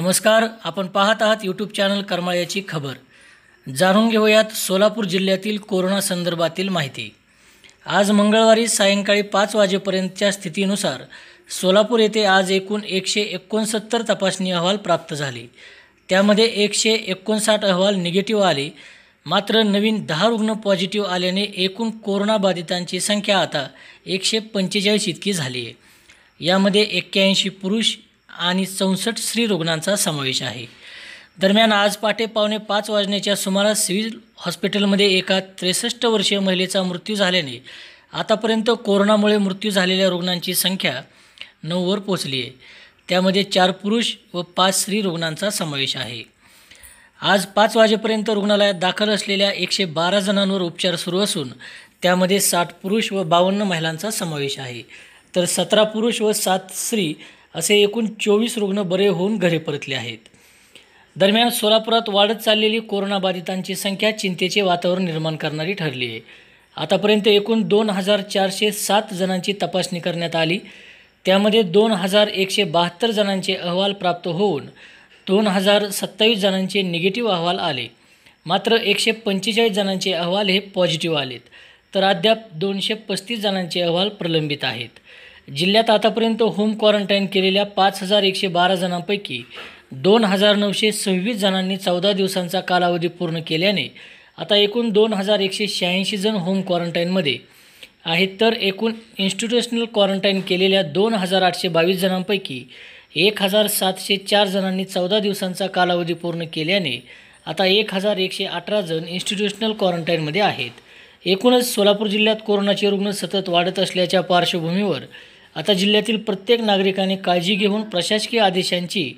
नमस्कार आपण पाहत आहात यूट्यूब चॅनल करमाळ्याची खबर जाणून घेऊयात सोलापूर जिल्ह्यातील कोरोना संदर्भातील माहिती आज मंगळवारी सायंकाळी पाच वाजेपर्यंतच्या स्थितीनुसार सोलापूर येथे आज एकूण एकशे एकोणसत्तर तपासणी अहवाल प्राप्त झाले त्यामध्ये एकशे एकोणसाठ अहवाल निगेटिव्ह आले मात्र नवीन दहा रुग्ण पॉझिटिव्ह आल्याने एकूण कोरोनाबाधितांची संख्या आता एकशे पंचेचाळीस इतकी झाली आहे यामध्ये एक्क्याऐंशी पुरुष आणि चौसष्ट स्त्री रुग्णांचा समावेश आहे दरम्यान आज पहाटे पावणे पाच वाजण्याच्या सुमारास सिव्हिल हॉस्पिटलमध्ये एका त्रेसष्ट वर्षीय महिलेचा मृत्यू झाल्याने आतापर्यंत कोरोनामुळे मृत्यू झालेल्या रुग्णांची संख्या नऊवर पोचली आहे त्यामध्ये चार पुरुष व पाच स्त्री रुग्णांचा समावेश आहे आज पाच वाजेपर्यंत रुग्णालयात दाखल असलेल्या एकशे बारा जणांवर उपचार सुरू असून त्यामध्ये साठ पुरुष व बावन्न महिलांचा समावेश आहे तर सतरा पुरुष व सात स्त्री असे एकूण चोवीस रुग्ण बरे होऊन घरे परतले आहेत दरम्यान सोलापुरात वाढत चाललेली कोरोनाबाधितांची संख्या चिंतेचे वातावरण निर्माण करणारी ठरली आहे आतापर्यंत एकूण दोन हजार चारशे सात जणांची तपासणी करण्यात आली त्यामध्ये दोन हजार एकशे बहात्तर जणांचे अहवाल प्राप्त होऊन दोन हजार सत्तावीस जणांचे निगेटिव्ह अहवाल आले मात्र एकशे पंचेचाळीस जणांचे अहवाल हे पॉझिटिव्ह आलेत तर अद्याप दोनशे पस्तीस जणांचे अहवाल प्रलंबित आहेत जिल्ह्यात आतापर्यंत होम क्वारंटाईन केलेल्या पाच हजार एकशे बारा जणांपैकी दोन हजार नऊशे सव्वीस जणांनी चौदा दिवसांचा कालावधी पूर्ण केल्याने आता एकूण दोन हजार एकशे शहाऐंशी जण होम क्वारंटाईनमध्ये आहेत तर एकूण इन्स्टिट्युशनल क्वारंटाईन केलेल्या दोन हजार आठशे बावीस जणांपैकी एक हजार सातशे चार जणांनी चौदा दिवसांचा कालावधी पूर्ण केल्याने आता एक हजार एकशे अठरा जण इन्स्टिट्युशनल क्वारंटाईनमध्ये आहेत एकूणच सोलापूर जिल्ह्यात कोरोनाचे रुग्ण सतत वाढत असल्याच्या पार्श्वभूमीवर आता जिल्ह्यातील प्रत्येक नागरिकाने काळजी घेऊन प्रशासकीय आदेशांची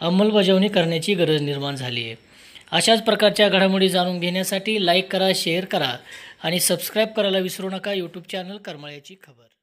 अंमलबजावणी करण्याची गरज निर्माण झाली आहे अशाच प्रकारच्या घडामोडी जाणून घेण्यासाठी लाईक करा शेअर करा आणि सबस्क्राईब करायला विसरू नका यूट्यूब चॅनल करमाळ्याची खबर